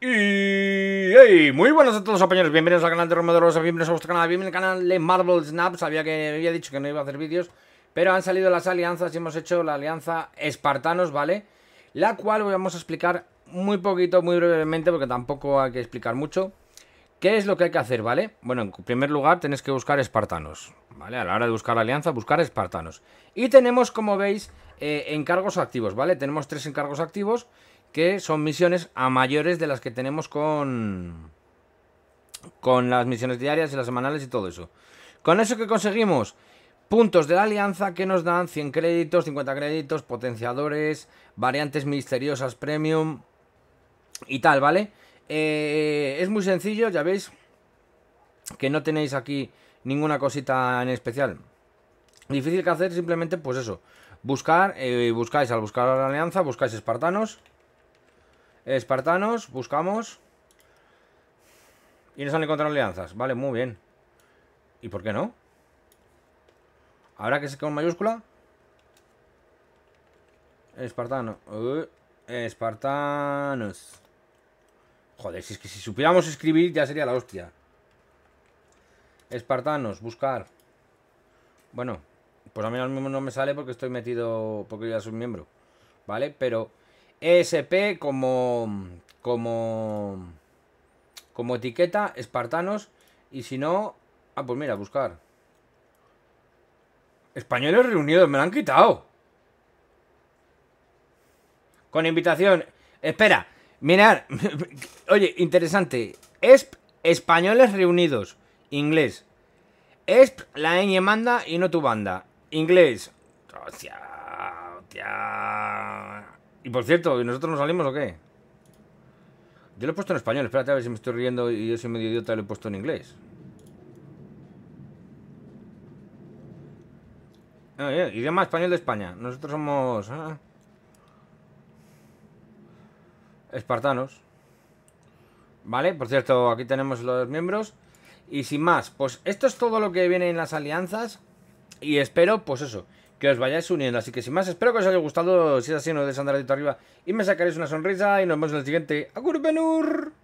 Y hey, muy buenas a todos compañeros, bienvenidos al canal de Romero Rosa. bienvenidos a vuestro canal, bienvenidos al canal de Marvel Snap, sabía que había dicho que no iba a hacer vídeos, pero han salido las alianzas y hemos hecho la alianza Espartanos, ¿vale? La cual vamos a explicar muy poquito, muy brevemente, porque tampoco hay que explicar mucho. ¿Qué es lo que hay que hacer, vale? Bueno, en primer lugar tenéis que buscar Espartanos, ¿vale? A la hora de buscar alianza, buscar Espartanos. Y tenemos, como veis, eh, encargos activos, ¿vale? Tenemos tres encargos activos que son misiones a mayores de las que tenemos con, con las misiones diarias y las semanales y todo eso. Con eso que conseguimos puntos de la alianza que nos dan 100 créditos, 50 créditos, potenciadores, variantes misteriosas premium y tal, ¿vale? Eh, es muy sencillo, ya veis que no tenéis aquí ninguna cosita en especial. Difícil que hacer, simplemente pues eso. Buscar, eh, buscáis al buscar la alianza, buscáis espartanos Espartanos, buscamos. Y nos han encontrado alianzas. Vale, muy bien. ¿Y por qué no? ¿Habrá que ser con mayúscula? Espartano. Uh, espartanos. Joder, si es que si supiéramos escribir ya sería la hostia. Espartanos, buscar. Bueno, pues a mí no me sale porque estoy metido... Porque ya soy miembro. ¿Vale? Pero... ESP como, como, como etiqueta, espartanos. Y si no, ah, pues mira, buscar. Españoles reunidos, me lo han quitado. Con invitación. Espera, mirar. Oye, interesante. ESP, españoles reunidos. Inglés. ESP, la ñ manda y no tu banda. Inglés. Y por cierto, ¿y nosotros nos salimos o qué? Yo lo he puesto en español, espérate a ver si me estoy riendo y yo soy medio idiota y lo he puesto en inglés. Ah, idioma español de España. Nosotros somos... Ah, espartanos. Vale, por cierto, aquí tenemos los miembros. Y sin más, pues esto es todo lo que viene en las alianzas. Y espero, pues eso, que os vayáis uniendo. Así que sin más, espero que os haya gustado. Si es así, no os andar arriba y me sacaréis una sonrisa. Y nos vemos en el siguiente. ¡Agur Benur!